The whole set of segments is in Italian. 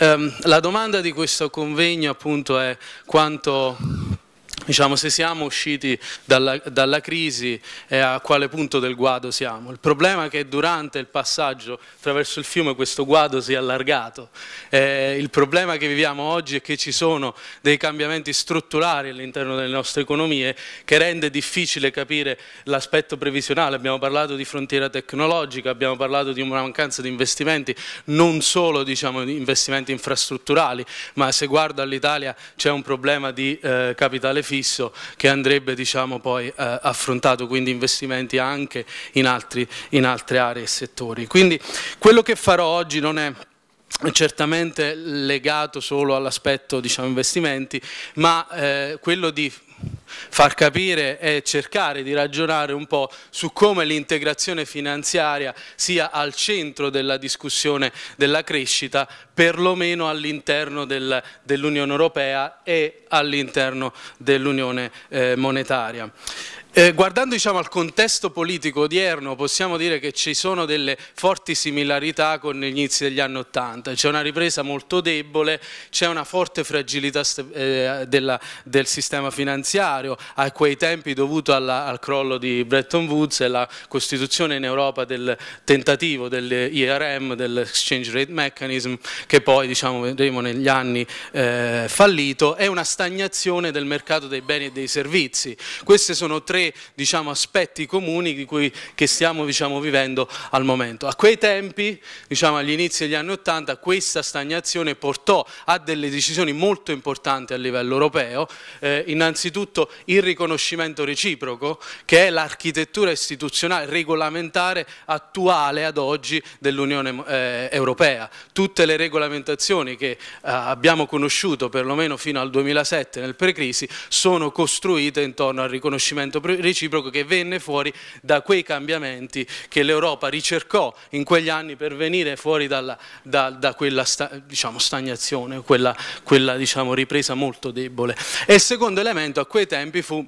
Ehm, la domanda di questo convegno appunto è quanto diciamo, se siamo usciti dalla, dalla crisi e a quale punto del guado siamo. Il problema è che durante il passaggio attraverso il fiume questo guado si è allargato. Eh, il problema che viviamo oggi è che ci sono dei cambiamenti strutturali all'interno delle nostre economie che rende difficile capire l'aspetto previsionale. Abbiamo parlato di frontiera tecnologica, abbiamo parlato di una mancanza di investimenti, non solo diciamo, di investimenti infrastrutturali, ma se guardo all'Italia c'è un problema di eh, capitale fisico fisso che andrebbe diciamo, poi eh, affrontato, quindi investimenti anche in, altri, in altre aree e settori. Quindi quello che farò oggi non è certamente legato solo all'aspetto diciamo, investimenti, ma eh, quello di far capire e cercare di ragionare un po' su come l'integrazione finanziaria sia al centro della discussione della crescita, perlomeno all'interno dell'Unione Europea e all'interno dell'Unione eh, Monetaria. Eh, guardando diciamo, al contesto politico odierno possiamo dire che ci sono delle forti similarità con gli inizi degli anni Ottanta, c'è una ripresa molto debole, c'è una forte fragilità eh, della, del sistema finanziario a quei tempi dovuto alla, al crollo di Bretton Woods e alla costituzione in Europa del tentativo dell'IRM, dell'Exchange Rate Mechanism che poi diciamo, vedremo negli anni eh, fallito e una stagnazione del mercato dei beni e dei servizi. Queste sono tre tre diciamo, aspetti comuni cui, che stiamo diciamo, vivendo al momento. A quei tempi, diciamo, agli inizi degli anni Ottanta, questa stagnazione portò a delle decisioni molto importanti a livello europeo, eh, innanzitutto il riconoscimento reciproco, che è l'architettura istituzionale regolamentare attuale ad oggi dell'Unione eh, Europea. Tutte le regolamentazioni che eh, abbiamo conosciuto perlomeno fino al 2007 nel pre-crisi, sono costruite intorno al riconoscimento reciproco che venne fuori da quei cambiamenti che l'Europa ricercò in quegli anni per venire fuori dalla, da, da, quella sta, diciamo, stagnazione, quella, quella diciamo, ripresa molto debole. E il secondo elemento a quei tempi fu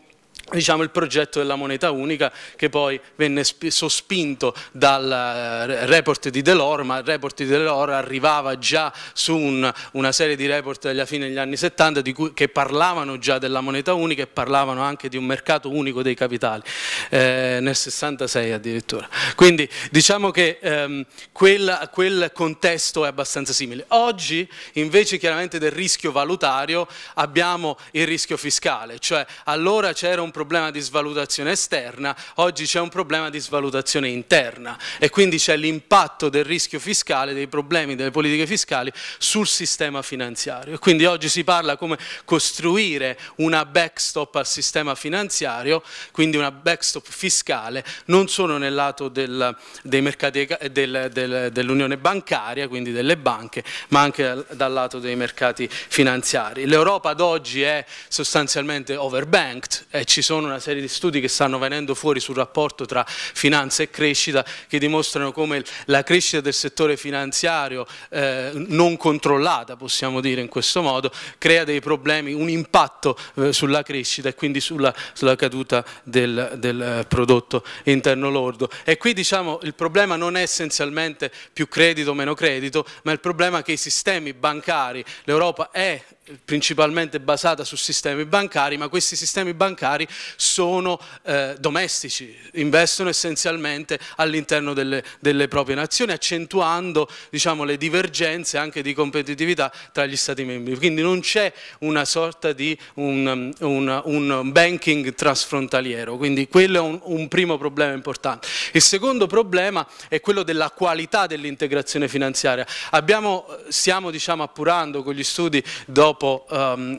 diciamo, il progetto della moneta unica che poi venne sospinto dal eh, report di Delors, ma il report di Delors arrivava già su un, una serie di report alla fine degli anni 70 cui, che parlavano già della moneta unica e parlavano anche di un mercato unico dei capitali, eh, nel 66 addirittura. Quindi diciamo che ehm, quel, quel contesto è abbastanza simile. Oggi invece chiaramente del rischio valutario abbiamo il rischio fiscale, cioè allora c'era un problema di svalutazione esterna, oggi c'è un problema di svalutazione interna e quindi c'è l'impatto del rischio fiscale, dei problemi delle politiche fiscali sul sistema finanziario. E quindi oggi si parla come costruire una backstop al sistema finanziario, quindi una backstop fiscale, non solo nel lato del, dei mercati del, del, dell'unione bancaria, quindi delle banche, ma anche dal, dal lato dei mercati finanziari. L'Europa ad oggi è sostanzialmente overbanked e ci sono sono una serie di studi che stanno venendo fuori sul rapporto tra finanza e crescita che dimostrano come la crescita del settore finanziario eh, non controllata, possiamo dire in questo modo, crea dei problemi, un impatto eh, sulla crescita e quindi sulla, sulla caduta del, del eh, prodotto interno lordo. E qui diciamo il problema non è essenzialmente più credito o meno credito, ma il problema è che i sistemi bancari, l'Europa è principalmente basata su sistemi bancari, ma questi sistemi bancari sono eh, domestici, investono essenzialmente all'interno delle, delle, proprie nazioni, accentuando diciamo, le divergenze anche di competitività tra gli Stati membri. Quindi non c'è una sorta di un, un, un, banking trasfrontaliero, quindi quello è un, un primo problema importante. Il secondo problema è quello della qualità dell'integrazione finanziaria. Abbiamo, stiamo diciamo, appurando con gli studi dopo dopo, um,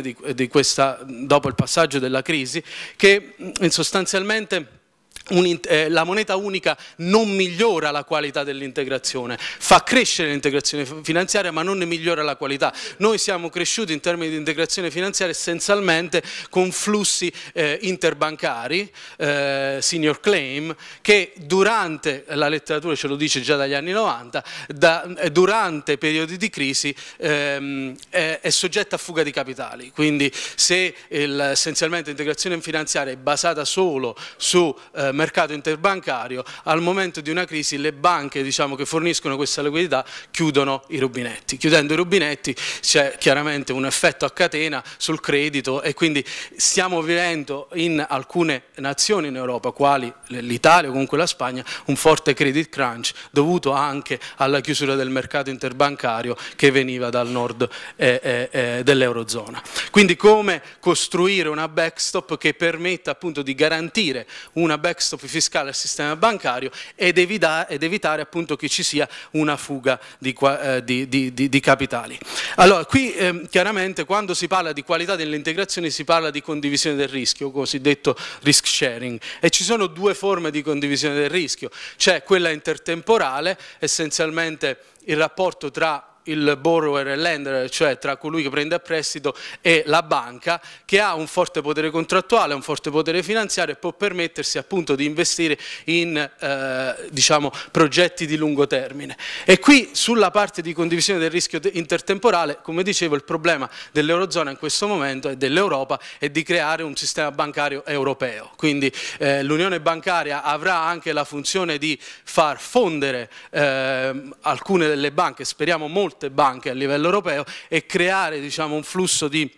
di, di questa, dopo il passaggio della crisi che sostanzialmente un, eh, la moneta unica non migliora la qualità dell'integrazione, fa crescere l'integrazione finanziaria ma non ne migliora la qualità. Noi siamo cresciuti in termini di integrazione finanziaria essenzialmente con flussi eh, interbancari, eh, senior claim, che durante, la letteratura ce lo dice già dagli anni 90, da, eh, durante periodi di crisi ehm, è, è, soggetta a fuga di capitali. Quindi se il, essenzialmente l'integrazione finanziaria è basata solo su eh, mercato interbancario, al momento di una crisi le banche diciamo, che forniscono questa liquidità chiudono i rubinetti. Chiudendo i rubinetti c'è chiaramente un effetto a catena sul credito e quindi stiamo vivendo in alcune nazioni in Europa, quali l'Italia o comunque la Spagna, un forte credit crunch dovuto anche alla chiusura del mercato interbancario che veniva dal nord eh, eh, eh dell'Eurozona. Quindi come costruire una backstop che permetta appunto di garantire una backstop stop fiscale al sistema bancario ed, evita ed evitare appunto che ci sia una fuga di, eh, di, di, di capitali. Allora, qui eh, chiaramente quando si parla di qualità dell'integrazione si parla di condivisione del rischio, cosiddetto risk sharing, e ci sono due forme di condivisione del rischio, c'è quella intertemporale, essenzialmente il rapporto tra il borrower e lender, cioè tra colui che prende a prestito e la banca, che ha un forte potere contrattuale, un forte potere finanziario e può permettersi appunto di investire in eh, diciamo, progetti di lungo termine. E qui sulla parte di condivisione del rischio intertemporale, come dicevo, il problema dell'Eurozona in questo momento e dell'Europa è di creare un sistema bancario europeo. Quindi eh, l'Unione bancaria avrà anche la funzione di far fondere eh, alcune delle banche, speriamo molto, banche a livello europeo e creare diciamo, un flusso di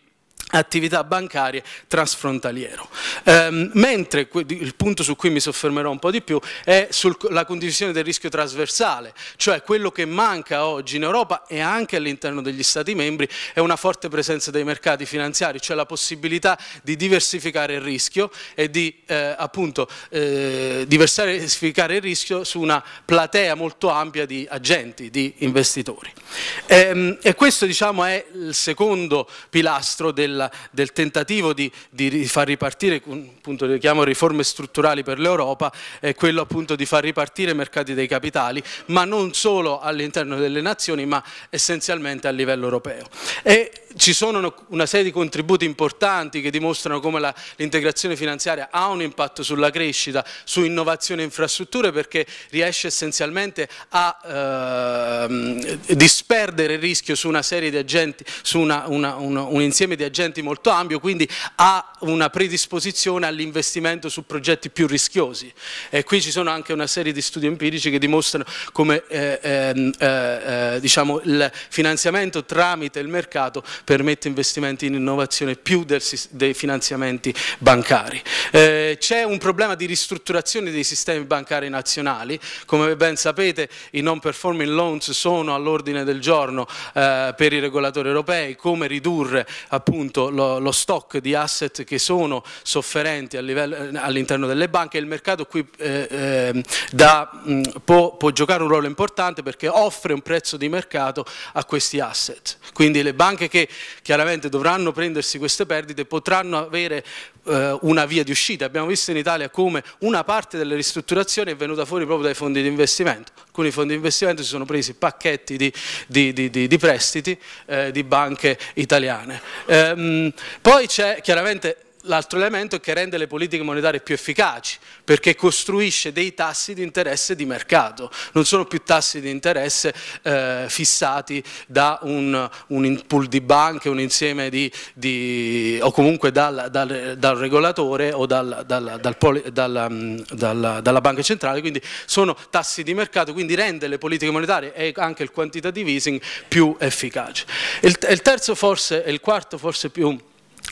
attività bancarie trasfrontaliero. Ehm, mentre il punto su cui mi soffermerò un po' di più è sulla condivisione del rischio trasversale, cioè quello che manca oggi in Europa e anche all'interno degli Stati membri è una forte presenza dei mercati finanziari, cioè la possibilità di diversificare il rischio e di eh, appunto eh, diversificare il rischio su una platea molto ampia di agenti, di investitori. Ehm, e questo diciamo è il secondo pilastro della della, del tentativo di, di, far ripartire, appunto le chiamo riforme strutturali per l'Europa, è quello appunto di far ripartire i mercati dei capitali, ma non solo all'interno delle nazioni, ma essenzialmente a livello europeo. E ci sono una serie di contributi importanti che dimostrano come l'integrazione finanziaria ha un impatto sulla crescita, su innovazione e infrastrutture perché riesce essenzialmente a eh, disperdere il rischio su una serie di agenti, su una, una, una, un insieme di agenti ambienti molto ampio, quindi ha una predisposizione all'investimento su progetti più rischiosi. E qui ci sono anche una serie di studi empirici che dimostrano come eh, ehm, eh, eh, diciamo, il finanziamento tramite il mercato permette investimenti in innovazione più del, dei finanziamenti bancari. Eh, c'è un problema di ristrutturazione dei sistemi bancari nazionali, come ben sapete i non performing loans sono all'ordine del giorno eh, per i regolatori europei, come ridurre appunto tutto lo, lo, stock di asset che sono sofferenti eh, all'interno delle banche, il mercato qui eh, eh, da, mh, può, può, giocare un ruolo importante perché offre un prezzo di mercato a questi asset. Quindi le banche che chiaramente dovranno prendersi queste perdite potranno avere eh, una via di uscita. Abbiamo visto in Italia come una parte delle ristrutturazioni è venuta fuori proprio dai fondi di investimento. Alcuni fondi di investimento si sono presi pacchetti di, di, di, di prestiti eh, di banche italiane. Ehm, poi c'è chiaramente l'altro elemento è che rende le politiche monetarie più efficaci, perché costruisce dei tassi di interesse di mercato, non sono più tassi di interesse eh, fissati da un, un, pool di banche, un insieme di, di o comunque dal, dal, dal, regolatore o mm, dal, dalla banca centrale, quindi sono tassi di mercato, quindi rende le politiche monetarie e anche il quantitative easing più efficaci. il, il terzo forse, e il quarto forse più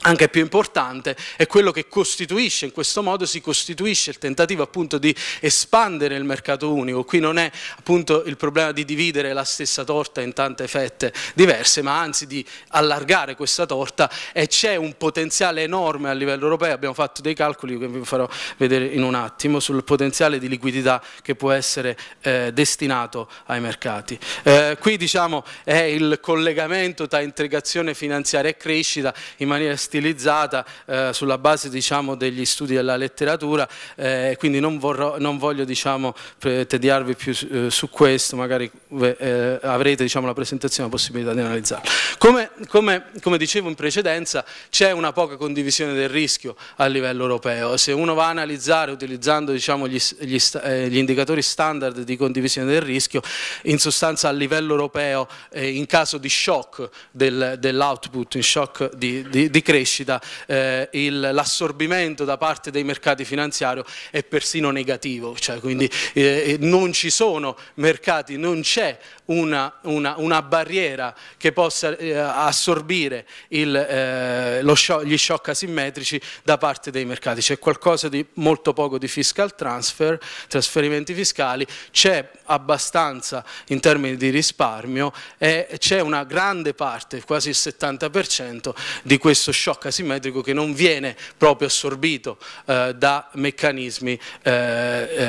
anche più importante, è quello che costituisce, in questo modo si costituisce il tentativo appunto di espandere il mercato unico, qui non è appunto il problema di dividere la stessa torta in tante fette diverse, ma anzi di allargare questa torta e c'è un potenziale enorme a livello europeo, abbiamo fatto dei calcoli che vi farò vedere in un attimo sul potenziale di liquidità che può essere eh, destinato ai mercati. Eh, qui diciamo è il collegamento tra integrazione finanziaria e crescita in maniera estremamente stilizzata eh, sulla base diciamo, degli studi della letteratura, eh, quindi non, vorrò, non voglio diciamo, tediarvi più eh, su questo, magari eh, avrete diciamo, la presentazione la possibilità di analizzarlo. Come, come, come dicevo in precedenza c'è una poca condivisione del rischio a livello europeo, se uno va a analizzare utilizzando diciamo, gli, gli, eh, gli, indicatori standard di condivisione del rischio, in sostanza a livello europeo eh, in caso di shock del, dell'output, in shock di, di, di crescita, crescita eh, l'assorbimento da parte dei mercati finanziari è persino negativo, cioè quindi eh, eh, non ci sono mercati, non c'è una, una, una, barriera che possa eh, assorbire il, eh, shock, gli shock asimmetrici da parte dei mercati, c'è qualcosa di molto poco di fiscal transfer, trasferimenti fiscali, c'è abbastanza in termini di risparmio e c'è una grande parte, quasi il 70% di questo shock shock asimmetrico che non viene proprio assorbito eh, da meccanismi eh,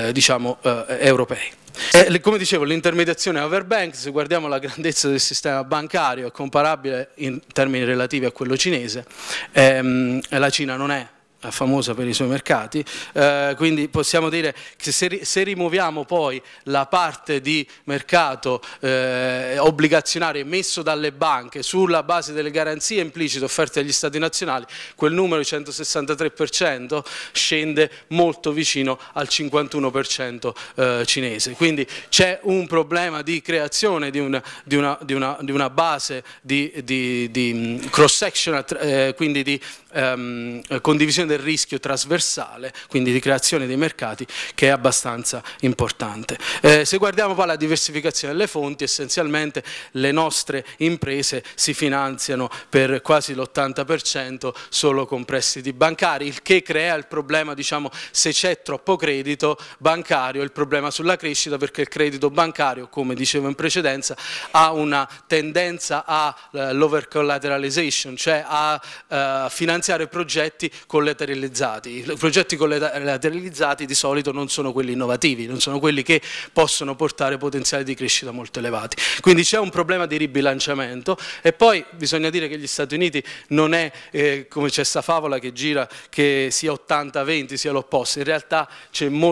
eh diciamo, eh, europei. Eh, e, come dicevo, l'intermediazione overbank, se guardiamo la grandezza del sistema bancario, è comparabile in termini relativi a quello cinese, ehm, la Cina non è eh, famosa per i suoi mercati, eh, quindi possiamo dire che se, se, rimuoviamo poi la parte di mercato eh, obbligazionario emesso dalle banche sulla base delle garanzie implicite offerte agli stati nazionali, quel numero di 163% scende molto vicino al 51% eh, cinese. Quindi c'è un problema di creazione di una, di una, di una, di una base di, cross-section, eh, quindi di ehm, condivisione del rischio trasversale, quindi di creazione dei mercati, che è abbastanza importante. Eh, se guardiamo poi la diversificazione delle fonti, essenzialmente le nostre imprese si finanziano per quasi l'80% solo con prestiti bancari, il che crea il problema, diciamo, se c'è troppo credito bancario, il problema sulla crescita, perché il credito bancario, come dicevo in precedenza, ha una tendenza all'overcollateralization, eh, cioè a eh, finanziare finanziare progetti collateralizzati. I progetti collateralizzati di solito non sono quelli innovativi, non sono quelli che possono portare potenziali di crescita molto elevati. Quindi c'è un problema di ribilanciamento e poi bisogna dire che gli Stati Uniti non è eh, come c'è questa favola che gira che sia 80-20, sia l'opposto. In realtà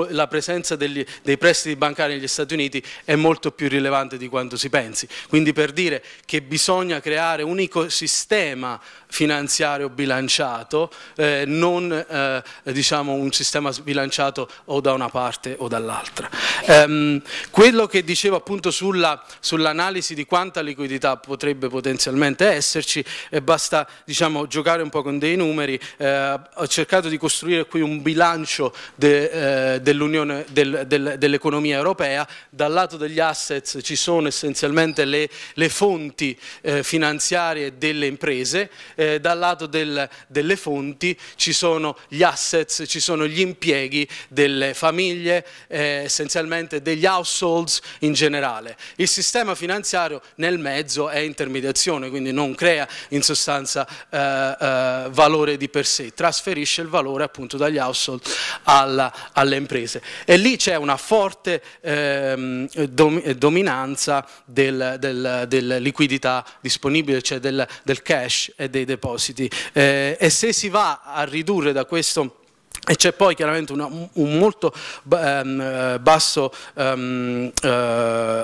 la presenza degli, dei prestiti bancari negli Stati Uniti è molto più rilevante di quanto si pensi. Quindi per dire che bisogna creare un ecosistema finanziario bilanciato, eh, non eh, diciamo un sistema sbilanciato o da una parte o dall'altra. Ehm, quello che dicevo appunto sull'analisi sull di quanta liquidità potrebbe potenzialmente esserci, eh, basta diciamo, giocare un po' con dei numeri, eh, ho cercato di costruire qui un bilancio de, eh, dell'Unione, del, del, dell'economia europea, dal lato degli assets ci sono essenzialmente le, le fonti eh, finanziarie delle imprese, eh, dal lato del, delle fonti ci sono gli assets, ci sono gli impieghi delle famiglie, eh, essenzialmente degli households in generale. Il sistema finanziario nel mezzo è intermediazione, quindi non crea in sostanza eh, eh valore di per sé, trasferisce il valore appunto dagli household alla, alle imprese. E lì c'è una forte ehm, dominanza del, del, della liquidità disponibile, cioè del, del cash e dei depositi eh, e se si va a ridurre da questo e c'è poi chiaramente una, un molto ehm, eh, basso um, uh,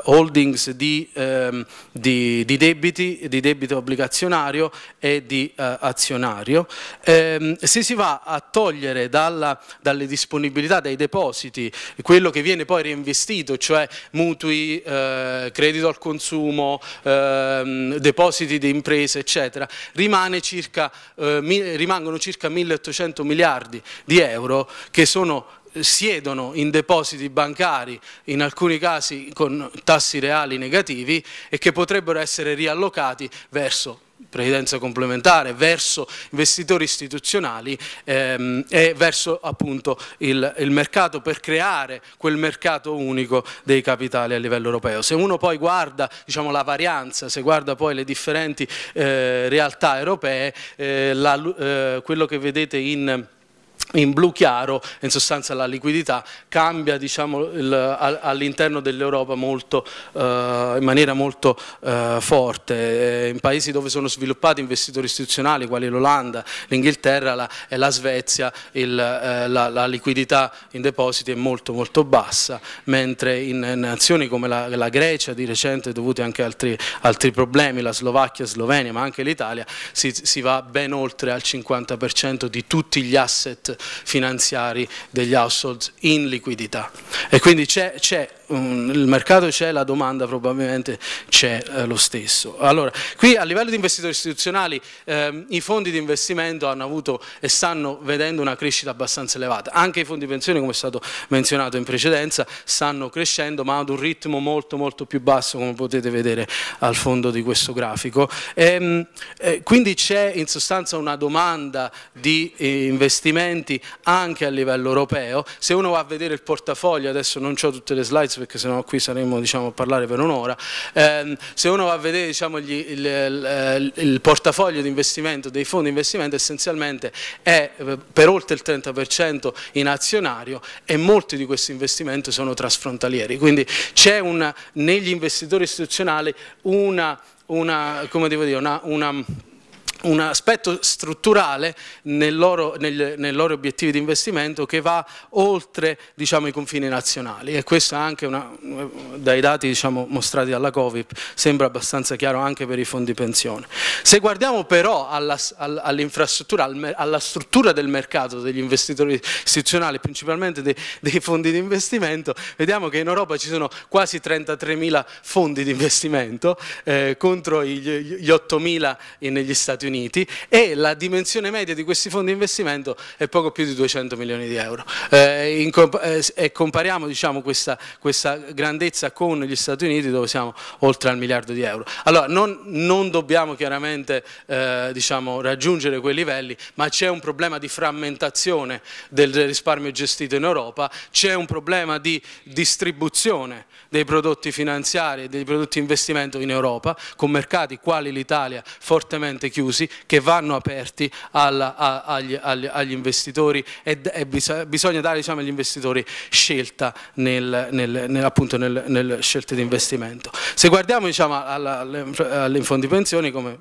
holdings di, um, di, di, debiti, di debito obbligazionario e di uh, azionario. Um, se si va a togliere dalla, dalle disponibilità, dai depositi, quello che viene poi reinvestito, cioè mutui, uh, credito al consumo, depositi di imprese, eccetera, circa, rimangono circa 1800 miliardi di euro euro che sono eh, siedono in depositi bancari, in alcuni casi con tassi reali negativi e che potrebbero essere riallocati verso previdenza complementare, verso investitori istituzionali ehm, e verso appunto il, il, mercato per creare quel mercato unico dei capitali a livello europeo. Se uno poi guarda diciamo, la varianza, se guarda poi le differenti eh, realtà europee, eh, la, eh, quello che vedete in in blu chiaro, in sostanza la liquidità cambia diciamo, all'interno dell'Europa eh, in maniera molto eh, forte. Eh, in paesi dove sono sviluppati investitori istituzionali, quali l'Olanda, l'Inghilterra e la Svezia, il, eh, la, la, liquidità in depositi è molto molto bassa, mentre in nazioni come la, la Grecia di recente, dovute anche a altri, altri, problemi, la Slovacchia, Slovenia, ma anche l'Italia, si, si va ben oltre al 50% di tutti gli asset finanziari degli household in liquidità e quindi c'è il mercato c'è, la domanda probabilmente c'è eh, lo stesso. Allora, qui a livello di investitori istituzionali ehm, i fondi di investimento hanno avuto e stanno vedendo una crescita abbastanza elevata, anche i fondi di pensione come è stato menzionato in precedenza stanno crescendo ma ad un ritmo molto molto più basso come potete vedere al fondo di questo grafico. E, ehm, eh, quindi c'è in sostanza una domanda di eh, investimenti anche a livello europeo, se uno va a vedere il portafoglio, adesso non ho tutte le slide pezzo perché sennò qui saremmo diciamo, a parlare per un'ora. Eh, se uno va a vedere diciamo, gli, il, il, il, portafoglio di investimento dei fondi di investimento essenzialmente è eh, per oltre il 30% in azionario e molti di questi investimenti sono trasfrontalieri. Quindi c'è negli investitori istituzionali una, una come devo dire, una, una un aspetto strutturale nel loro, nel, nei loro obiettivi di investimento che va oltre diciamo, i confini nazionali e questo anche una, dai dati diciamo, mostrati dalla Covid sembra abbastanza chiaro anche per i fondi pensione. Se guardiamo però all'infrastruttura, all alla struttura del mercato degli investitori istituzionali, principalmente dei, dei fondi di investimento, vediamo che in Europa ci sono quasi 33.000 fondi di investimento eh, contro gli, gli 8.000 negli Stati Uniti Uniti e la dimensione media di questi fondi di investimento è poco più di 200 milioni di euro. Eh, in, eh, e compariamo diciamo, questa, questa, grandezza con gli Stati Uniti dove siamo oltre al miliardo di euro. Allora non, non dobbiamo chiaramente eh, diciamo, raggiungere quei livelli, ma c'è un problema di frammentazione del risparmio gestito in Europa, c'è un problema di distribuzione dei prodotti finanziari e dei prodotti investimento in Europa, con mercati quali l'Italia fortemente chiusi chiusi che vanno aperti alla, a, agli, agli, agli, investitori e, e bisogna, dare diciamo, agli investitori scelta nel, nel, nel, appunto nel, scelte di investimento. Se guardiamo diciamo, all'infondipensione pensioni come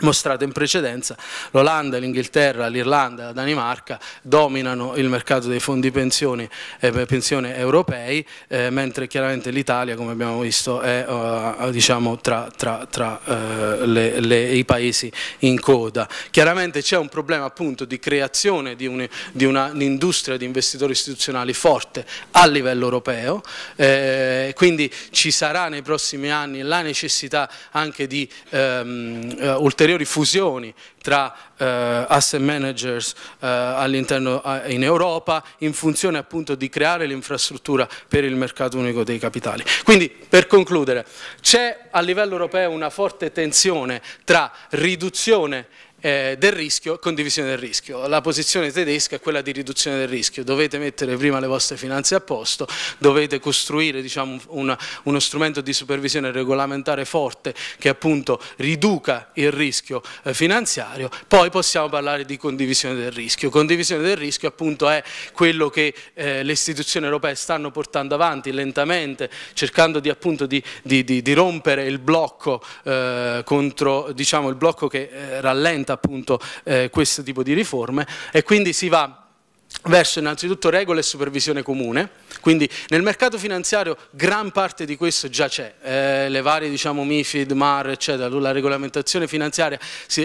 mostrato in precedenza, l'Olanda, l'Inghilterra, l'Irlanda, la Danimarca dominano il mercato dei fondi pensioni, eh, pensione europei, eh, mentre chiaramente l'Italia, come abbiamo visto, è eh, diciamo, tra, tra, tra eh, le, le, i paesi in coda. Chiaramente c'è un problema appunto di creazione di un'industria un di investitori istituzionali forte a livello europeo, eh, quindi ci sarà nei prossimi anni la necessità anche di ehm, eh, ulteriori ulteriori fusioni tra eh, asset managers eh, all'interno eh, in Europa in funzione appunto di creare l'infrastruttura per il mercato unico dei capitali. Quindi per concludere c'è a livello europeo una forte tensione tra riduzione eh, del rischio, condivisione del rischio. La posizione tedesca è quella di riduzione del rischio, dovete mettere prima le vostre finanze a posto, dovete costruire diciamo, una, uno strumento di supervisione regolamentare forte che appunto riduca il rischio eh, finanziario, poi possiamo parlare di condivisione del rischio. Condivisione del rischio appunto è quello che eh, le istituzioni europee stanno portando avanti lentamente, cercando di, appunto, di, di, di rompere il blocco eh, contro diciamo, il blocco che eh, rallenta appunto eh, questo tipo di riforme e quindi si va verso innanzitutto regole e supervisione comune, quindi nel mercato finanziario gran parte di questo già c'è, eh, le varie diciamo MIFID, MAR eccetera, la regolamentazione finanziaria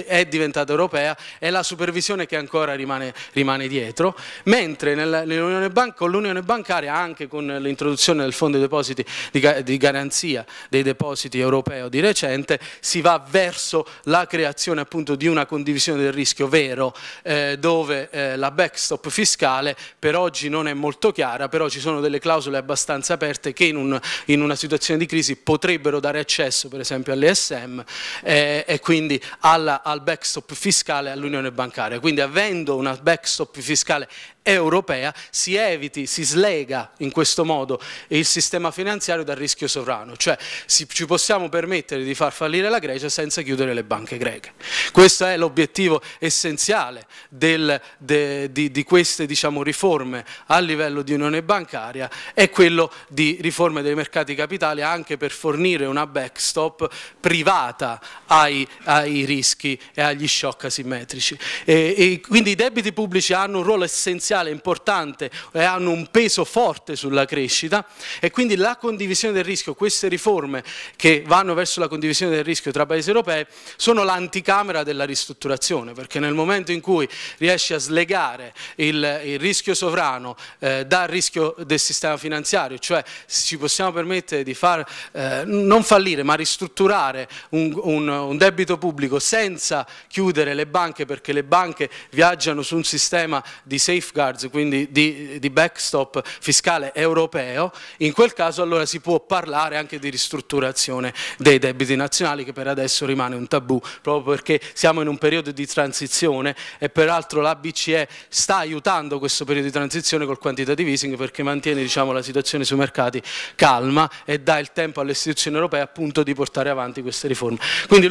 è diventata europea, è la supervisione che ancora rimane, rimane dietro, mentre nell'Unione Banca, bancaria anche con l'introduzione del fondo di depositi di, di garanzia dei depositi europeo di recente si va verso la creazione appunto di una condivisione del rischio vero eh, dove eh, la backstop fiscale fiscale per oggi non è molto chiara, però ci sono delle clausole abbastanza aperte che in, un, in una situazione di crisi potrebbero dare accesso per esempio all'ESM eh, e quindi alla, al backstop fiscale all'unione bancaria. Quindi avendo una backstop fiscale europea, si eviti, si slega in questo modo il sistema finanziario dal rischio sovrano, cioè si, ci possiamo permettere di far fallire la Grecia senza chiudere le banche greche. Questo è l'obiettivo essenziale del, de, di, di, queste diciamo, riforme a livello di unione bancaria, è quello di riforme dei mercati capitali anche per fornire una backstop privata ai, ai rischi e agli shock asimmetrici. E, e quindi i debiti pubblici hanno un ruolo essenziale essenziale, importante e hanno un peso forte sulla crescita e quindi la condivisione del rischio, queste riforme che vanno verso la condivisione del rischio tra paesi europei sono l'anticamera della ristrutturazione perché nel momento in cui riesci a slegare il, il rischio sovrano eh, dal rischio del sistema finanziario, cioè ci possiamo permettere di far, eh, non fallire ma ristrutturare un, un, un debito pubblico senza chiudere le banche perché le banche viaggiano su un sistema di safeguard safeguards, quindi di, di, backstop fiscale europeo, in quel caso allora si può parlare anche di ristrutturazione dei debiti nazionali che per adesso rimane un tabù, proprio perché siamo in un periodo di transizione e peraltro la BCE sta aiutando questo periodo di transizione col quantitative easing perché mantiene diciamo, la situazione sui mercati calma e dà il tempo alle istituzioni europee appunto di portare avanti queste riforme. Quindi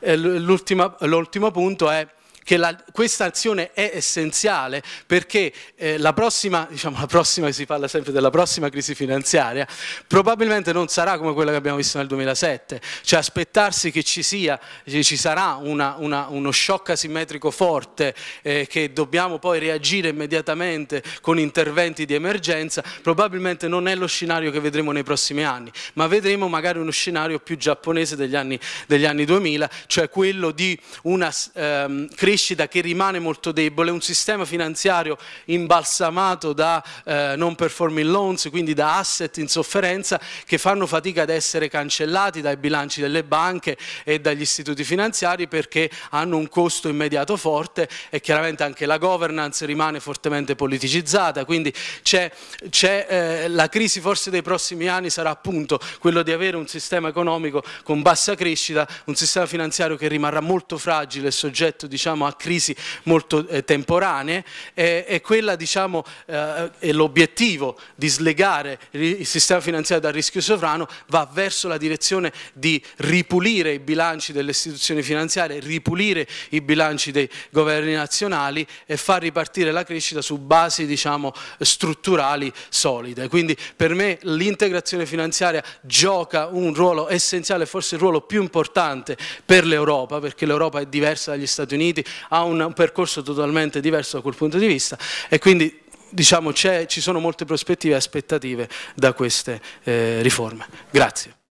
eh, l'ultimo punto è che la, questa azione è essenziale perché eh, la prossima, diciamo la prossima, si parla sempre della prossima crisi finanziaria, probabilmente non sarà come quella che abbiamo visto nel 2007, cioè aspettarsi che ci sia, che ci sarà una, una, uno shock asimmetrico forte eh, che dobbiamo poi reagire immediatamente con interventi di emergenza, probabilmente non è lo scenario che vedremo nei prossimi anni, ma vedremo magari uno scenario più giapponese degli anni, degli anni 2000, cioè quello di una ehm, crisi crescita che rimane molto debole, un sistema finanziario imbalsamato da eh, non performing loans, quindi da asset in sofferenza che fanno fatica ad essere cancellati dai bilanci delle banche e dagli istituti finanziari perché hanno un costo immediato forte e chiaramente anche la governance rimane fortemente politicizzata, quindi c'è, eh, la crisi forse dei prossimi anni sarà appunto quello di avere un sistema economico con bassa crescita, un sistema finanziario che rimarrà molto fragile e soggetto diciamo, a crisi molto eh, temporanee, è, eh, è quella, diciamo, eh, l'obiettivo di slegare il sistema finanziario dal rischio sovrano va verso la direzione di ripulire i bilanci delle istituzioni finanziarie, ripulire i bilanci dei governi nazionali e far ripartire la crescita su basi diciamo, strutturali solide. Quindi per me l'integrazione finanziaria gioca un ruolo essenziale, forse il ruolo più importante per l'Europa, perché l'Europa è diversa dagli Stati Uniti, ha un percorso totalmente diverso da quel punto di vista e quindi diciamo, ci sono molte prospettive e aspettative da queste eh, riforme. Grazie.